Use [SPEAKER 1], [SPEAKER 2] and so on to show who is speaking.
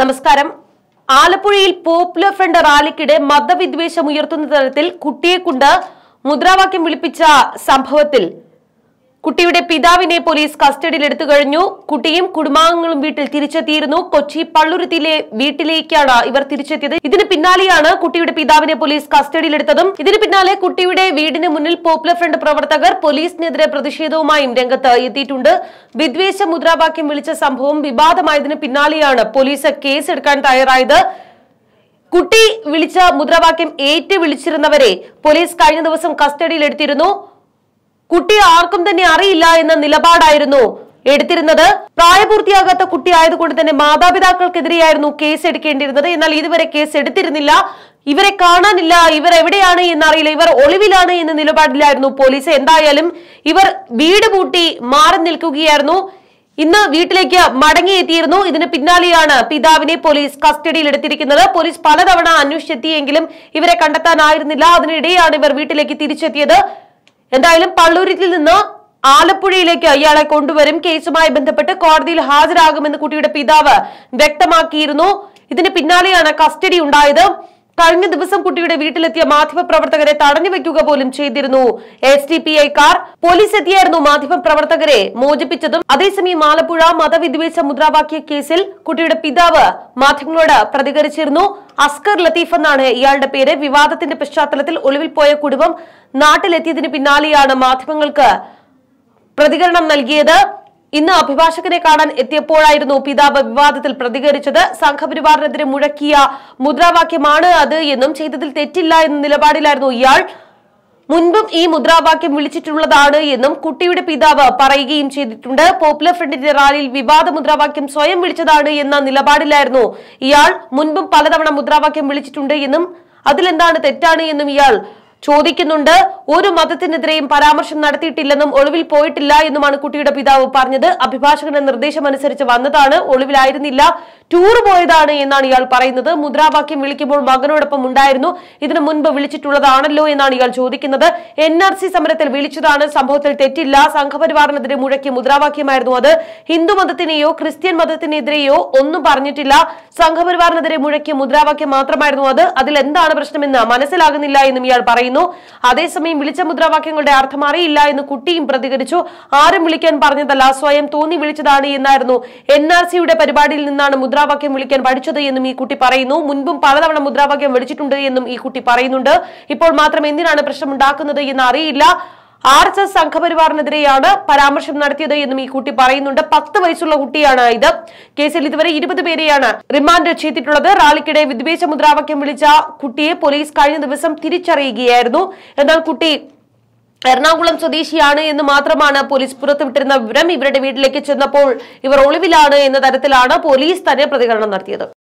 [SPEAKER 1] നമസ്കാരം ആലപ്പുഴയിൽ popular front റാലിക്കിടെ മതവിദ്വേഷം ഉയർത്തുന്ന തരത്തിൽ കുട്ടിയെ കൊണ്ട് മുദ്രാവാക്യം വിളിപ്പിച്ച സംഭവത്തിൽ കുട്ടിയുടെ പിതാവിനെ പോലീസ് കസ്റ്റഡിയിലെടുത്തു കഴിഞ്ഞു കുട്ടിയും കുടുംബാംഗങ്ങളും വീട്ടിൽ തിരിച്ചെത്തിയിരുന്നു കൊച്ചി പള്ളുരുത്തിയിലെ വീട്ടിലേക്കാണ് ഇവർ തിരിച്ചെത്തിയത് ഇതിന് പിന്നാലെയാണ് കുട്ടിയുടെ പിതാവിനെ പോലീസ് കസ്റ്റഡിയിലെടുത്തതും ഇതിന് പിന്നാലെ കുട്ടിയുടെ വീടിന് മുന്നിൽ പോപ്പുലർ ഫ്രണ്ട് പ്രവർത്തകർ പോലീസിനെതിരെ പ്രതിഷേധവുമായും രംഗത്ത് എത്തിയിട്ടുണ്ട് വിദ്വേഷ മുദ്രാവാക്യം വിളിച്ച സംഭവം വിവാദമായതിന് പിന്നാലെയാണ് പോലീസ് കേസെടുക്കാൻ തയ്യാറായത് കുട്ടി വിളിച്ച മുദ്രാവാക്യം ഏറ്റു വിളിച്ചിരുന്നവരെ പോലീസ് കഴിഞ്ഞ ദിവസം കസ്റ്റഡിയിലെടുത്തിരുന്നു കുട്ടിയെ ആർക്കും തന്നെ അറിയില്ല എന്ന നിലപാടായിരുന്നു എടുത്തിരുന്നത് പ്രായപൂർത്തിയാകാത്ത കുട്ടിയായതുകൊണ്ട് തന്നെ മാതാപിതാക്കൾക്കെതിരെയായിരുന്നു കേസ് എടുക്കേണ്ടിയിരുന്നത് എന്നാൽ ഇതുവരെ കേസ് എടുത്തിരുന്നില്ല ഇവരെ കാണാനില്ല ഇവർ എവിടെയാണ് എന്നറിയില്ല ഇവർ ഒളിവിലാണ് എന്ന നിലപാടിലായിരുന്നു പോലീസ് എന്തായാലും ഇവർ വീട് പൂട്ടി മാറി നിൽക്കുകയായിരുന്നു ഇന്ന് വീട്ടിലേക്ക് മടങ്ങിയെത്തിയിരുന്നു ഇതിന് പിന്നാലെയാണ് പിതാവിനെ പോലീസ് കസ്റ്റഡിയിൽ എടുത്തിരിക്കുന്നത് പോലീസ് പലതവണ അന്വേഷിച്ചെത്തിയെങ്കിലും ഇവരെ കണ്ടെത്താനായിരുന്നില്ല അതിനിടെയാണ് ഇവർ വീട്ടിലേക്ക് തിരിച്ചെത്തിയത് എന്തായാലും പള്ളൂരിൽ നിന്ന് ആലപ്പുഴയിലേക്ക് ഇയാളെ കൊണ്ടുവരും കേസുമായി ബന്ധപ്പെട്ട് കോടതിയിൽ ഹാജരാകുമെന്ന് കുട്ടിയുടെ പിതാവ് വ്യക്തമാക്കിയിരുന്നു ഇതിന് പിന്നാലെയാണ് കസ്റ്റഡി ഉണ്ടായത് കഴിഞ്ഞ ദിവസം കുട്ടിയുടെ വീട്ടിലെത്തിയ മാധ്യമപ്രവർത്തകരെ തടഞ്ഞു വെക്കുക പോലും ചെയ്തിരുന്നു എസ് ഡി പി ഐ കാർ പോലീസ് എത്തിയായിരുന്നു മാധ്യമപ്രവർത്തകരെ മോചിപ്പിച്ചതും അതേസമയം ആലപ്പുഴ മതവിദ്വേഷ മുദ്രാവാക്യ കേസിൽ കുട്ടിയുടെ പിതാവ് മാധ്യമങ്ങളോട് പ്രതികരിച്ചിരുന്നു അസ്കർ ലത്തീഫ് എന്നാണ് ഇയാളുടെ പേര് വിവാദത്തിന്റെ പശ്ചാത്തലത്തിൽ ഒളിവിൽ പോയ കുടുംബം നാട്ടിലെത്തിയതിന് പിന്നാലെയാണ് മാധ്യമങ്ങൾക്ക് പ്രതികരണം നൽകിയത് ഇന്ന് അഭിഭാഷകനെ കാണാൻ എത്തിയപ്പോഴായിരുന്നു പിതാവ് വിവാദത്തിൽ പ്രതികരിച്ചത് സംഘപരിവാറിനെതിരെ മുഴക്കിയ മുദ്രാവാക്യമാണ് അത് എന്നും ചെയ്തതിൽ തെറ്റില്ല എന്ന നിലപാടിലായിരുന്നു ഇയാൾ മുൻപും ഈ മുദ്രാവാക്യം വിളിച്ചിട്ടുള്ളതാണ് എന്നും കുട്ടിയുടെ പിതാവ് പറയുകയും ചെയ്തിട്ടുണ്ട് പോപ്പുലർ ഫ്രണ്ടിന്റെ റാലിയിൽ വിവാദ മുദ്രാവാക്യം സ്വയം വിളിച്ചതാണ് എന്ന നിലപാടിലായിരുന്നു ഇയാൾ മുൻപും പലതവണ മുദ്രാവാക്യം വിളിച്ചിട്ടുണ്ട് എന്നും അതിലെന്താണ് തെറ്റാണ് എന്നും ഇയാൾ ചോദിക്കുന്നുണ്ട് ഒരു മതത്തിനെതിരെയും പരാമർശം നടത്തിയിട്ടില്ലെന്നും ഒളിവിൽ പോയിട്ടില്ല എന്നുമാണ് കുട്ടിയുടെ പിതാവ് പറഞ്ഞത് അഭിഭാഷകന്റെ നിർദ്ദേശമനുസരിച്ച് വന്നതാണ് ഒളിവിലായിരുന്നില്ല ടൂർ പോയതാണ് എന്നാണ് ഇയാൾ പറയുന്നത് മുദ്രാവാക്യം വിളിക്കുമ്പോൾ മകനോടൊപ്പം ഉണ്ടായിരുന്നു ഇതിനു മുൻപ് വിളിച്ചിട്ടുള്ളതാണല്ലോ എന്നാണ് ഇയാൾ ചോദിക്കുന്നത് എൻ സമരത്തിൽ വിളിച്ചതാണ് സംഭവത്തിൽ തെറ്റില്ല സംഘപരിവാറിനെതിരെ മുഴക്കിയ മുദ്രാവാക്യമായിരുന്നു അത് ഹിന്ദു മതത്തിനെയോ ക്രിസ്ത്യൻ മതത്തിനെതിരെയോ ഒന്നും പറഞ്ഞിട്ടില്ല സംഘപരിവാറിനെതിരെ മുഴക്കിയ മുദ്രാവാക്യം മാത്രമായിരുന്നു അത് അതിൽ എന്താണ് പ്രശ്നമെന്ന് മനസ്സിലാകുന്നില്ല എന്നും ഇയാൾ പറയുന്നു പറയുന്നു അതേസമയം വിളിച്ച മുദ്രാവാക്യങ്ങളുടെ അർത്ഥം അറിയില്ല എന്ന് കുട്ടിയും പ്രതികരിച്ചു ആരും വിളിക്കാൻ പറഞ്ഞതല്ല സ്വയം തോന്നി വിളിച്ചതാണ് എന്നായിരുന്നു എൻ പരിപാടിയിൽ നിന്നാണ് മുദ്രാവാക്യം വിളിക്കാൻ പഠിച്ചത് എന്നും ഈ കുട്ടി പറയുന്നു മുൻപും പലതവണ മുദ്രാവാക്യം വിളിച്ചിട്ടുണ്ട് എന്നും ഈ കുട്ടി പറയുന്നുണ്ട് ഇപ്പോൾ മാത്രം എന്തിനാണ് പ്രശ്നമുണ്ടാക്കുന്നത് എന്ന് അറിയില്ല ആർ എസ് എസ് സംഘപരിവാറിനെതിരെയാണ് പരാമർശം നടത്തിയത് എന്നും ഈ കുട്ടി പറയുന്നുണ്ട് പത്ത് വയസ്സുള്ള കുട്ടിയാണ് ഇത് കേസിൽ ഇതുവരെ ഇരുപത് പേരെയാണ് റിമാൻഡ് ചെയ്തിട്ടുള്ളത് റാലിക്കിടെ വിദ്വേഷ മുദ്രാവാക്യം വിളിച്ച കുട്ടിയെ പോലീസ് കഴിഞ്ഞ ദിവസം തിരിച്ചറിയുകയായിരുന്നു എന്നാൽ കുട്ടി എറണാകുളം സ്വദേശിയാണ് എന്ന് മാത്രമാണ് പോലീസ് പുറത്തുവിട്ടിരുന്ന വിവരം ഇവരുടെ വീട്ടിലേക്ക് ചെന്നപ്പോൾ ഇവർ ഒളിവിലാണ് എന്ന തരത്തിലാണ് പോലീസ് തന്നെ പ്രതികരണം നടത്തിയത്